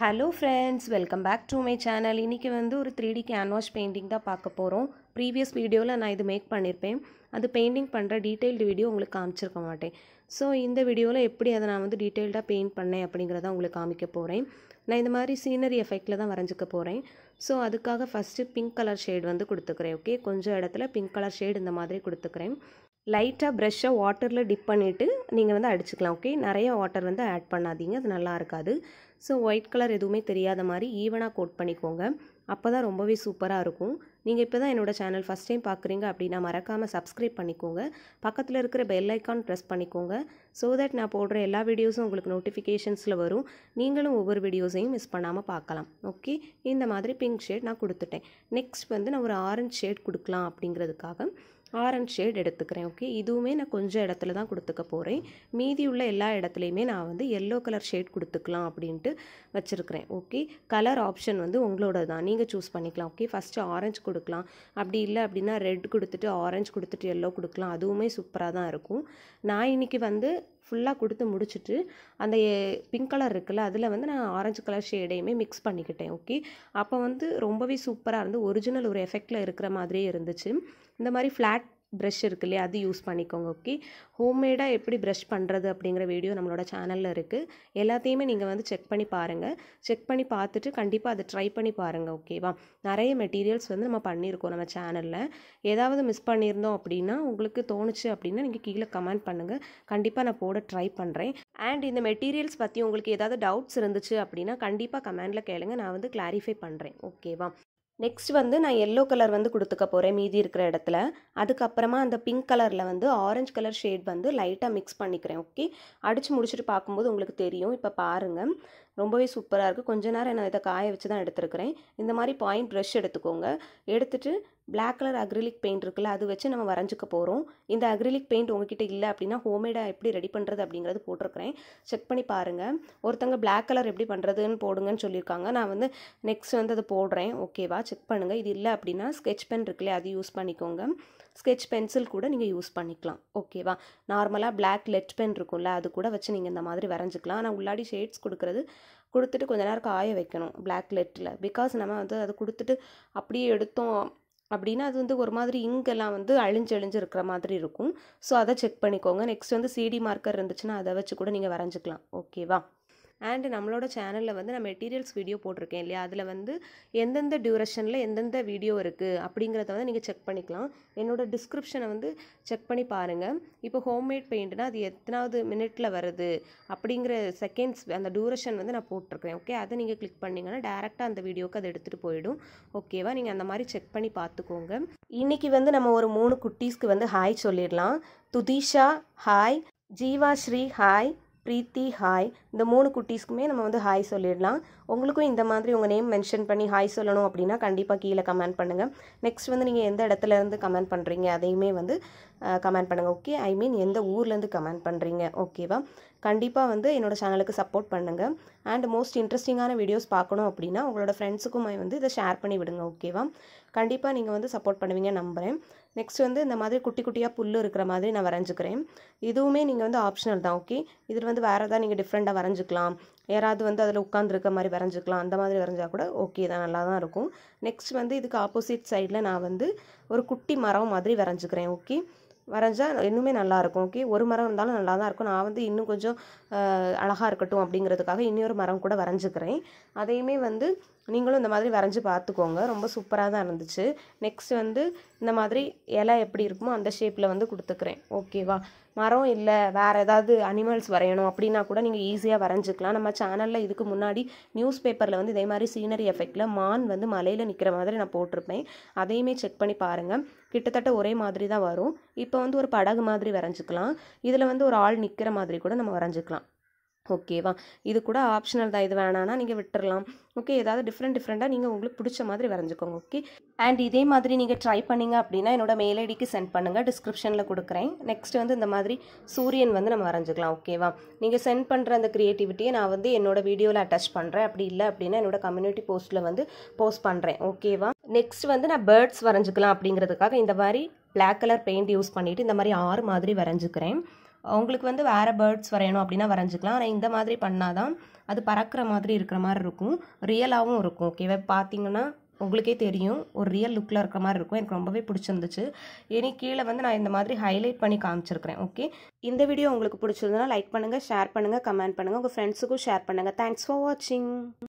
hello friends welcome back to my channel இன்றைக்கி வந்து ஒரு த்ரீ டி கேன்வாஷ் பெயிண்டிங் தான் பார்க்க போகிறோம் ப்ரீவியஸ் வீடியோவில் நான் இது மேக் பண்ணியிருப்பேன் அது பெயிண்டிங் பண்ணுற டீட்டெயில்டு வீடியோ உங்களுக்கு காமிச்சிருக்க மாட்டேன் ஸோ இந்த வீடியோவில் எப்படி அதை நான் வந்து டீட்டெயில்டாக பெயிண்ட் பண்ணேன் அப்படிங்கிறத உங்களுக்கு காமிக்க போகிறேன் நான் இந்த மாதிரி சீனரி எஃபெக்டில் தான் வரைஞ்சிக்க போகிறேன் ஸோ அதுக்காக ஃபஸ்ட்டு பிங்க் கலர் ஷேட் வந்து கொடுத்துக்கிறேன் ஓகே கொஞ்சம் இடத்துல பிங்க் கலர் ஷேட் இந்த மாதிரி கொடுத்துக்கிறேன் லைட்டாக ப்ரெஷ்ஷை வாட்டரில் டிப் பண்ணிவிட்டு நீங்கள் வந்து அடிச்சுக்கலாம் ஓகே நிறைய வாட்டர் வந்து ஆட் பண்ணாதீங்க அது நல்லா இருக்காது ஸோ ஒயிட் கலர் எதுவுமே தெரியாத மாதிரி ஈவனாக கோட் பண்ணிக்கோங்க அப்போ தான் ரொம்பவே சூப்பராக இருக்கும் நீங்கள் இப்போ தான் என்னோடய சேனல் ஃபஸ்ட் டைம் பார்க்குறீங்க அப்படின்னா மறக்காமல் சப்ஸ்கிரைப் பண்ணிக்கோங்க பக்கத்தில் இருக்கிற பெல் ஐக்கான் ப்ரெஸ் பண்ணிக்கோங்க ஸோ தட் நான் போடுற எல்லா வீடியோஸும் உங்களுக்கு நோட்டிஃபிகேஷன்ஸில் வரும் நீங்களும் ஒவ்வொரு வீடியோஸையும் மிஸ் பண்ணாமல் பார்க்கலாம் ஓகே இந்த மாதிரி பிங்க் ஷேட் நான் கொடுத்துட்டேன் நெக்ஸ்ட் வந்து நான் ஒரு ஆரஞ்ச் ஷேட் கொடுக்கலாம் அப்படிங்கிறதுக்காக ஆரஞ்ச் ஷேட் எடுத்துக்கிறேன் ஓகே இதுவுமே நான் கொஞ்சம் இடத்துல தான் கொடுத்துக்க போகிறேன் மீதி உள்ள எல்லா இடத்துலையுமே நான் வந்து எல்லோ கலர் ஷேட் கொடுத்துக்கலாம் அப்படின்ட்டு வச்சுருக்கிறேன் ஓகே கலர் ஆப்ஷன் வந்து உங்களோட தான் நீங்கள் சூஸ் பண்ணிக்கலாம் ஓகே ஃபஸ்ட்டு ஆரஞ்ச் கொடுக்கலாம் அப்படி இல்லை அப்படின்னா ரெட் கொடுத்துட்டு ஆரஞ்சு கொடுத்துட்டு எல்லோ கொடுக்கலாம் அதுவுமே சூப்பராக தான் இருக்கும் நான் இன்றைக்கி வந்து ஃபுல்லாக கொடுத்து முடிச்சுட்டு அந்த பிங்க் கலர் இருக்குல்ல அதில் வந்து நான் ஆரஞ்சு கலர் ஷேடையுமே மிக்ஸ் பண்ணிக்கிட்டேன் ஓகே அப்போ வந்து ரொம்பவே சூப்பராக இருந்து ஒரிஜினல் ஒரு எஃபெக்டில் இருக்கிற மாதிரியே இருந்துச்சு இந்த மாதிரி ஃப்ளாட் ப்ரஷ் இருக்கு இல்லையா அது யூஸ் பண்ணிக்கோங்க ஓகே ஹோம்மேடாக எப்படி ப்ரஷ் பண்ணுறது அப்படிங்கிற வீடியோ நம்மளோட சேனலில் இருக்குது எல்லாத்தையுமே நீங்கள் வந்து செக் பண்ணி பாருங்கள் செக் பண்ணி பார்த்துட்டு கண்டிப்பாக அதை ட்ரை பண்ணி பாருங்கள் ஓகேவா நிறைய மெட்டீரியல்ஸ் வந்து நம்ம பண்ணியிருக்கோம் நம்ம சேனலில் ஏதாவது மிஸ் பண்ணியிருந்தோம் அப்படின்னா உங்களுக்கு தோணுச்சு அப்படின்னா நீங்கள் கீழே கமெண்ட் பண்ணுங்கள் கண்டிப்பாக நான் போட ட்ரை பண்ணுறேன் அண்ட் இந்த மெட்டீரியல்ஸ் பற்றி உங்களுக்கு ஏதாவது டவுட்ஸ் இருந்துச்சு அப்படின்னா கண்டிப்பாக கமெண்டில் கேளுங்கள் நான் வந்து கிளாரிஃபை பண்ணுறேன் ஓகேவா நெக்ஸ்ட் வந்து நான் எல்லோ கலர் வந்து கொடுத்துக்க போகிறேன் மீதி இருக்கிற இடத்துல அதுக்கப்புறமா அந்த பிங்க் கலரில் வந்து ஆரஞ்சு கலர் ஷேட் வந்து லைட்டாக மிக்ஸ் பண்ணிக்கிறேன் ஓகே அடித்து முடிச்சுட்டு பார்க்கும்போது உங்களுக்கு தெரியும் இப்போ பாருங்கள் ரொம்பவே சூப்பராக இருக்குது கொஞ்ச நேரம் நான் இதை காய வச்சு தான் எடுத்துருக்கிறேன் இந்த மாதிரி பாயிண்ட் ப்ரஷ் எடுத்துக்கோங்க எடுத்துகிட்டு பிளாக் கலர் அக்ரிலிக் பெயிண்ட் இருக்குல்ல அது வச்சு நம்ம வரைஞ்சிக்க போகிறோம் இந்த அக்ரிலிக் பெயிண்ட் உங்ககிட்ட இல்லை அப்படின்னா ஹோம்மேடாக எப்படி ரெடி பண்ணுறது அப்படிங்கிறது போட்டிருக்கிறேன் செக் பண்ணி பாருங்கள் ஒருத்தங்க பிளாக் கலர் எப்படி பண்ணுறதுன்னு போடுங்கன்னு சொல்லியிருக்காங்க நான் வந்து நெக்ஸ்ட் வந்து அதை போடுறேன் ஓகேவா செக் பண்ணுங்கள் இது இல்லை அப்படின்னா ஸ்கெச் பென் இருக்குல்லையே அது யூஸ் பண்ணிக்கோங்க ஸ்கெச் பென்சில் கூட நீங்கள் யூஸ் பண்ணிக்கலாம் ஓகேவா நார்மலாக பிளாக் லெட் பென் இருக்கும்ல அது கூட வச்சு நீங்கள் இந்த மாதிரி வரைஞ்சிக்கலாம் ஆனால் உள்ளாடி ஷேட்ஸ் கொடுக்குறது கொடுத்துட்டு கொஞ்ச நேரம் காய வைக்கணும் பிளாக் லெட்டில் பிகாஸ் நம்ம வந்து அது கொடுத்துட்டு அப்படியே எடுத்தோம் அப்படின்னா அது வந்து ஒரு மாதிரி இங்கெல்லாம் வந்து அழிஞ்சு அழிஞ்சு இருக்கிற மாதிரி இருக்கும் ஸோ அதை செக் பண்ணிக்கோங்க நெக்ஸ்ட் வந்து சிடி மார்க்கர் இருந்துச்சுன்னா அதை வச்சு கூட நீங்கள் வரைஞ்சிக்கலாம் ஓகேவா அண்டு நம்மளோட சேனலில் வந்து நான் மெட்டீரியல்ஸ் வீடியோ போட்டிருக்கேன் இல்லையா அதில் வந்து எந்தெந்த டியூரேஷனில் எந்தெந்த வீடியோ இருக்குது அப்படிங்கிறத வந்து நீங்கள் செக் பண்ணிக்கலாம் என்னோடய டிஸ்கிரிப்ஷனை வந்து செக் பண்ணி பாருங்கள் இப்போ ஹோம்மேட் பெயிண்ட்னா அது எத்தனாவது மினிட்டில் வருது அப்படிங்கிற செகண்ட்ஸ் அந்த டியூரேஷன் வந்து நான் போட்டிருக்கேன் ஓகே அதை நீங்கள் கிளிக் பண்ணிங்கன்னா டேரெக்டாக அந்த வீடியோவுக்கு அதை எடுத்துகிட்டு போயிடும் ஓகேவா நீங்கள் அந்த மாதிரி செக் பண்ணி பார்த்துக்கோங்க இன்றைக்கி வந்து நம்ம ஒரு மூணு குட்டீஸ்க்கு வந்து ஹாய் சொல்லிடலாம் Thudisha hi Jeevashree hi Preethi hi இந்த மூணு குட்டீஸ்க்குமே நம்ம வந்து ஹாய் சொல்லிடலாம் உங்களுக்கும் இந்த மாதிரி உங்கள் நேம் மென்ஷன் பண்ணி ஹாய் சொல்லணும் அப்படின்னா கண்டிப்பாக கீழே கமெண்ட் பண்ணுங்கள் நெக்ஸ்ட் வந்து நீங்கள் எந்த இடத்துலேருந்து கமெண்ட் பண்ணுறீங்க அதையுமே வந்து கமெண்ட் பண்ணுங்கள் ஓகே ஐ மீன் எந்த ஊர்லேருந்து கமெண்ட் பண்ணுறீங்க ஓகேவா கண்டிப்பாக வந்து என்னோடய சேனலுக்கு சப்போர்ட் பண்ணுங்கள் அண்ட் மோஸ்ட் இன்ட்ரெஸ்டிங்கான வீடியோஸ் பார்க்கணும் அப்படின்னா உங்களோட ஃப்ரெண்ட்ஸுக்குமே வந்து இதை ஷேர் பண்ணி விடுங்க ஓகேவா கண்டிப்பாக நீங்கள் வந்து சப்போர்ட் பண்ணுவீங்க நம்புகிறேன் நெக்ஸ்ட் வந்து இந்த மாதிரி குட்டி குட்டியாக புல் இருக்கிற மாதிரி நான் வரைஞ்சிக்கிறேன் இதுவுமே நீங்கள் வந்து ஆப்ஷனல் தான் ஓகே இதில் வந்து வேறு எதாவது நீங்கள் டிஃப்ரெண்ட்டாக வரைஞ்சிக்கலாம் யாராவது வந்து அதில் உட்காந்துருக்க மாதிரி வரைஞ்சிக்கலாம் அந்த மாதிரி வரைஞ்சால் கூட ஓகே தான் நல்லா தான் இருக்கும் நெக்ஸ்ட் வந்து இதுக்கு ஆப்போசிட் சைடில் நான் வந்து ஒரு குட்டி மரம் மாதிரி வரைஞ்சிக்கிறேன் ஓகே வரைஞ்சால் இன்னுமே நல்லாயிருக்கும் ஓகே ஒரு மரம் இருந்தாலும் நல்லா தான் இருக்கும் நான் வந்து இன்னும் கொஞ்சம் அழகாக இருக்கட்டும் அப்படிங்கிறதுக்காக இன்னொரு மரம் கூட வரைஞ்சிக்கிறேன் அதையுமே வந்து நீங்களும் இந்த மாதிரி வரைஞ்சி பார்த்துக்கோங்க ரொம்ப சூப்பராக தான் இருந்துச்சு நெக்ஸ்ட் வந்து இந்த மாதிரி இலை எப்படி இருக்குமோ அந்த ஷேப்பில் வந்து கொடுத்துக்கிறேன் ஓகேவா மரம் இல்லை வேறு ஏதாவது அனிமல்ஸ் வரையணும் அப்படின்னா கூட நீங்கள் ஈஸியாக வரைஞ்சிக்கலாம் நம்ம சேனலில் இதுக்கு முன்னாடி நியூஸ் பேப்பரில் வந்து இதே மாதிரி சீனரி எஃபெக்டில் மான் வந்து மலையில் நிற்கிற மாதிரி நான் போட்டிருப்பேன் அதையுமே செக் பண்ணி பாருங்கள் கிட்டத்தட்ட ஒரே மாதிரி தான் வரும் இப்போ வந்து ஒரு படகு மாதிரி வரைஞ்சிக்கலாம் இதில் வந்து ஒரு ஆள் நிற்கிற மாதிரி கூட நம்ம வரைஞ்சிக்கலாம் ஓகேவா இது கூட ஆப்ஷனல் தான் இது வேணான்னா நீங்கள் விட்டுறலாம் ஓகே ஏதாவது டிஃப்ரெண்ட் டிஃப்ரெண்ட்டாக நீங்கள் உங்களுக்கு பிடிச்ச மாதிரி வரைஞ்சிக்கோங்க ஓகே அண்ட் இதே மாதிரி நீங்கள் ட்ரை பண்ணிங்க அப்படின்னா என்னோட மெயில் ஐடிக்கு சென்ட் பண்ணுங்கள் டிஸ்கிரிப்ஷனில் கொடுக்குறேன் நெக்ஸ்ட் வந்து இந்த மாதிரி சூரியன் வந்து நம்ம வரைஞ்சிக்கலாம் ஓகேவா நீங்கள் சென்ட் பண்ணுற அந்த க்ரியேட்டிவிட்டியை நான் வந்து என்னோடய வீடியோவில் அட்டாச் பண்ணுறேன் அப்படி இல்லை அப்படின்னா என்னோடய கம்யூனிட்டி போஸ்ட்டில் வந்து போஸ்ட் பண்ணுறேன் ஓகேவா நெக்ஸ்ட் வந்து நான் பேர்ட்ஸ் வரைஞ்சிக்கலாம் அப்படிங்கிறதுக்காக இந்த மாதிரி பிளாக் கலர் பெயிண்ட் யூஸ் பண்ணிவிட்டு இந்த மாதிரி ஆறு மாதிரி வரைஞ்சிக்கிறேன் உங்களுக்கு வந்து வேறு பேர்ட்ஸ் வரையணும் அப்படின்னா வரைஞ்சிக்கலாம் ஆனால் இந்த மாதிரி பண்ணால் தான் அது பறக்கிற மாதிரி இருக்கிற மாதிரி இருக்கும் ரியலாகவும் இருக்கும் ஓகேவா பார்த்தீங்கன்னா உங்களுக்கே தெரியும் ஒரு ரியல் லுக்கில் இருக்கிற மாதிரி இருக்கும் எனக்கு ரொம்பவே பிடிச்சிருந்துச்சு இனி கீழே வந்து நான் இந்த மாதிரி ஹைலைட் பண்ணி காமிச்சிருக்கிறேன் ஓகே இந்த வீடியோ உங்களுக்கு பிடிச்சிருந்ததுன்னா லைக் பண்ணுங்கள் ஷேர் பண்ணுங்கள் கமெண்ட் பண்ணுங்கள் உங்கள் ஃப்ரெண்ட்ஸுக்கும் ஷேர் பண்ணுங்கள் தேங்க்ஸ் ஃபார் வாட்சிங்